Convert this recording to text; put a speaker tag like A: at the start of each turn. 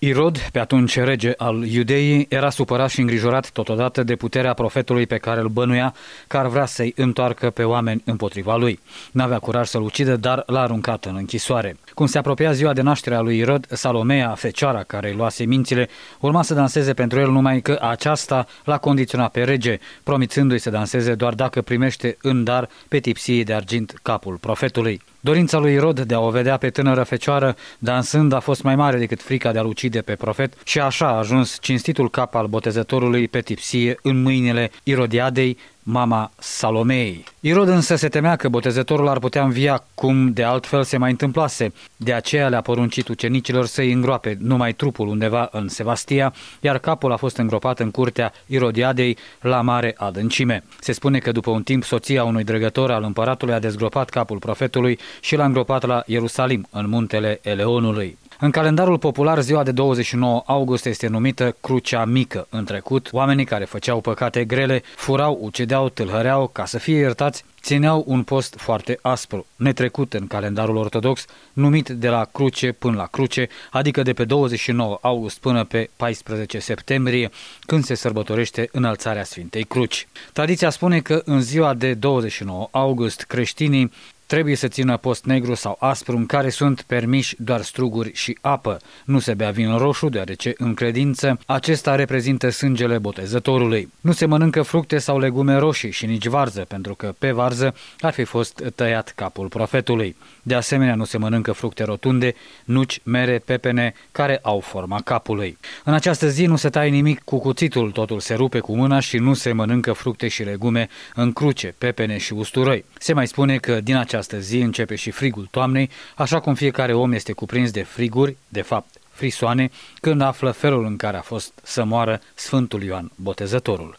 A: Irod, pe atunci rege al Iudeii, era supărat și îngrijorat totodată de puterea profetului pe care îl bănuia că ar vrea să-i întoarcă pe oameni împotriva lui. N-avea curaj să-l ucidă, dar l-a aruncat în închisoare. Cum se apropia ziua de naștere a lui Irod, Salomea, fecioara care îi lua semințile, urma să danseze pentru el numai că aceasta l-a condiționat pe rege, promițându-i să danseze doar dacă primește în dar pe tipsie de argint capul profetului. Dorința lui Irod de a o vedea pe tânără fecioară dansând a fost mai mare decât frica de a-l ucide pe profet și așa a ajuns cinstitul cap al botezătorului tipsie în mâinile Irodiadei, mama Salomei. Irod însă se temea că botezătorul ar putea învia cum de altfel se mai întâmplase. De aceea le-a poruncit ucenicilor să-i îngroape numai trupul undeva în Sevastia, iar capul a fost îngropat în curtea Irodiadei la mare adâncime. Se spune că după un timp soția unui drăgător al împăratului a dezgropat capul profetului și l-a îngropat la Ierusalim, în muntele Eleonului. În calendarul popular, ziua de 29 august este numită Crucea Mică. În trecut, oamenii care făceau păcate grele furau, ucideau, tâlhăreau ca să fie iertați, țineau un post foarte aspru, netrecut în calendarul ortodox, numit de la cruce până la cruce, adică de pe 29 august până pe 14 septembrie, când se sărbătorește înălțarea Sfintei Cruci. Tradiția spune că în ziua de 29 august creștinii Trebuie să țină post negru sau aspru în care sunt permiși doar struguri și apă. Nu se bea vin roșu, deoarece în credință acesta reprezintă sângele botezătorului. Nu se mănâncă fructe sau legume roșii și nici varză, pentru că pe varză ar fi fost tăiat capul profetului. De asemenea, nu se mănâncă fructe rotunde, nuci, mere, pepene, care au forma capului. În această zi nu se taie nimic cu cuțitul, totul se rupe cu mâna și nu se mănâncă fructe și legume în cruce, pepene și usturoi. Se mai spune că din această această zi începe și frigul toamnei, așa cum fiecare om este cuprins de friguri, de fapt frisoane, când află felul în care a fost să moară Sfântul Ioan Botezătorul.